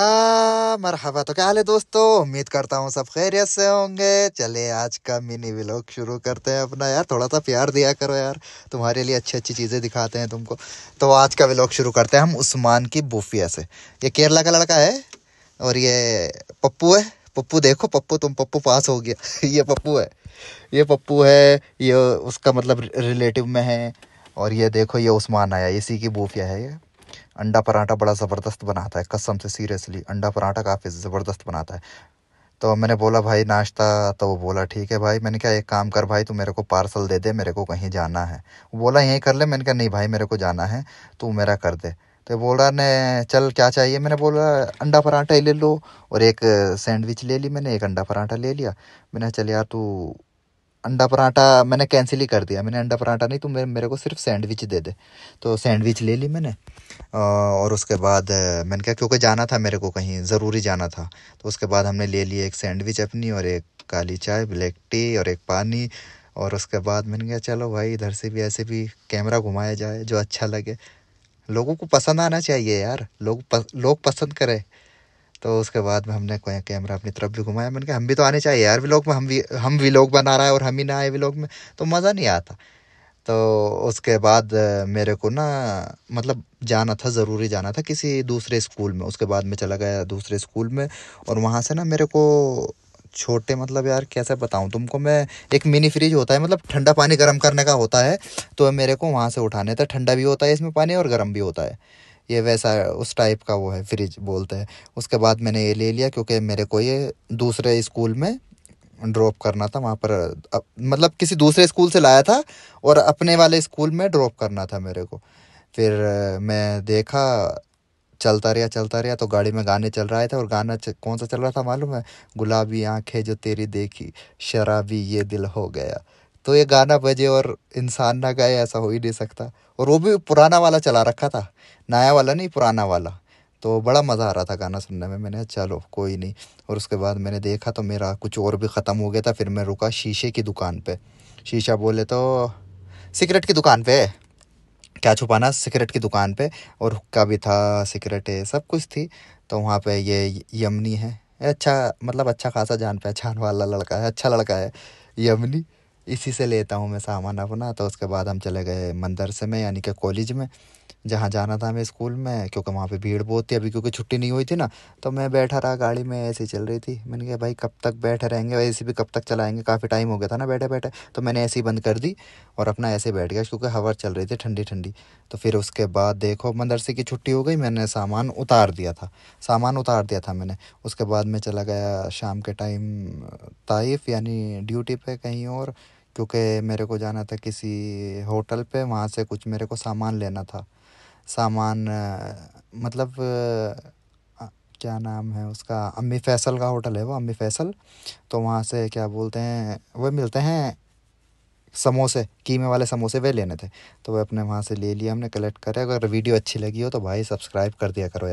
मरहबा ah, तो क्या हाल है दोस्तों उम्मीद करता हूँ सब खैरियत से होंगे चले आज का मिनी व्लॉग शुरू करते हैं अपना यार थोड़ा सा प्यार दिया करो यार तुम्हारे लिए अच्छी अच्छी चीज़ें दिखाते हैं तुमको तो आज का व्लॉग शुरू करते हैं हम उस्मान की बुफिया से ये केरला का लड़का है और ये पप्पू है पप्पू देखो पप्पू तुम पप्पू पास हो गया ये पप्पू है ये पप्पू है ये उसका मतलब रिलेटिव में है और ये देखो ये उस्मान आया इसी की बूफिया है ये अंडा पराठा बड़ा ज़बरदस्त बनाता है कसम से सीरियसली अंडा पराठा काफ़ी ज़बरदस्त बनाता है तो मैंने बोला भाई नाश्ता तो वो बोला ठीक है भाई मैंने कहा एक काम कर भाई तू मेरे को पार्सल दे दे मेरे को कहीं जाना है बोला यहीं कर ले मैंने कहा नहीं भाई मेरे को जाना है तू मेरा कर दे तो बोला ने चल क्या चाहिए मैंने बोला अंडा पराठा ही ले लो और एक सैंडविच ले ली मैंने एक अंडा पराठा ले लिया मैंने चल यार तू अंडा पराठा मैंने कैंसिल ही कर दिया मैंने अंडा पराठा नहीं तो मेरे, मेरे को सिर्फ सैंडविच दे दे तो सैंडविच ले ली मैंने और उसके बाद मैंने कहा क्योंकि जाना था मेरे को कहीं ज़रूरी जाना था तो उसके बाद हमने ले लिया एक सैंडविच अपनी और एक काली चाय ब्लैक टी और एक पानी और उसके बाद मैंने कहा चलो भाई इधर से भी ऐसे भी कैमरा घुमाया जाए जो अच्छा लगे लोगों को पसंद आना चाहिए यार लोग लोग पसंद करें तो उसके बाद में हमने कैमरा अपनी तरफ भी घुमाया मैंने कहा हम भी तो आने चाहिए यार व्लॉग में हम भी हम व्लॉग बना रहा है और हम ही ना आए व्लॉग में तो मज़ा नहीं आता तो उसके बाद मेरे को ना मतलब जाना था ज़रूरी जाना था किसी दूसरे स्कूल में उसके बाद मैं चला गया दूसरे स्कूल में और वहाँ से ना मेरे को छोटे मतलब यार कैसे बताऊँ तुमको मैं एक मिनी फ्रिज होता है मतलब ठंडा पानी गर्म करने का होता है तो मेरे को वहाँ से उठाने था ठंडा भी होता है इसमें पानी और गर्म भी होता है ये वैसा उस टाइप का वो है फ्रिज बोलते हैं उसके बाद मैंने ये ले लिया क्योंकि मेरे को ये दूसरे स्कूल में ड्रॉप करना था वहाँ पर अप, मतलब किसी दूसरे स्कूल से लाया था और अपने वाले स्कूल में ड्रॉप करना था मेरे को फिर मैं देखा चलता रहा चलता रहा तो गाड़ी में गाने चल रहे थे और गाना कौन सा चल रहा था मालूम है गुलाबी आंखें जो तेरी देखी शराबी ये दिल हो गया तो ये गाना बजे और इंसान ना गाए ऐसा हो ही नहीं सकता और वो भी पुराना वाला चला रखा था नया वाला नहीं पुराना वाला तो बड़ा मज़ा आ रहा था गाना सुनने में मैंने चलो कोई नहीं और उसके बाद मैंने देखा तो मेरा कुछ और भी ख़त्म हो गया था फिर मैं रुका शीशे की दुकान पर शीशा बोले तो सिगरेट की दुकान पर क्या छुपाना सिगरेट की दुकान पे और हुक्का भी था सिगरेट है सब कुछ थी तो वहाँ पे ये यमनी है अच्छा मतलब अच्छा खासा जान पहचान वाला लड़का है अच्छा लड़का है यमनी इसी से लेता हूँ मैं सामान अपना तो उसके बाद हम चले गए मदरसे में यानी कि कॉलेज में जहाँ जाना था हमें स्कूल में क्योंकि वहाँ पे भीड़ बहुत थी अभी क्योंकि छुट्टी नहीं हुई थी ना तो मैं बैठा रहा गाड़ी में ऐसे चल रही थी मैंने कहा भाई कब तक बैठे रहेंगे ऐसे भी कब तक चलाएंगे काफ़ी टाइम हो गया था ना बैठे बैठे तो मैंने ऐसे ही बंद कर दी और अपना ऐसे बैठ गया क्योंकि हवा चल रही थी ठंडी ठंडी तो फिर उसके बाद देखो मदरसे की छुट्टी हो गई मैंने सामान उतार दिया था सामान उतार दिया था मैंने उसके बाद मैं चला गया शाम के टाइम ताइफ यानी ड्यूटी पर कहीं और क्योंकि मेरे को जाना था किसी होटल पे वहाँ से कुछ मेरे को सामान लेना था सामान मतलब क्या नाम है उसका अम्मी फैसल का होटल है वो अम्मी फैसल तो वहाँ से क्या बोलते हैं वो मिलते हैं समोसे कीमे वाले समोसे वे लेने थे तो वह अपने वहाँ से ले लिए हमने कलेक्ट करे अगर वीडियो अच्छी लगी हो तो भाई सब्सक्राइब कर दिया करो यार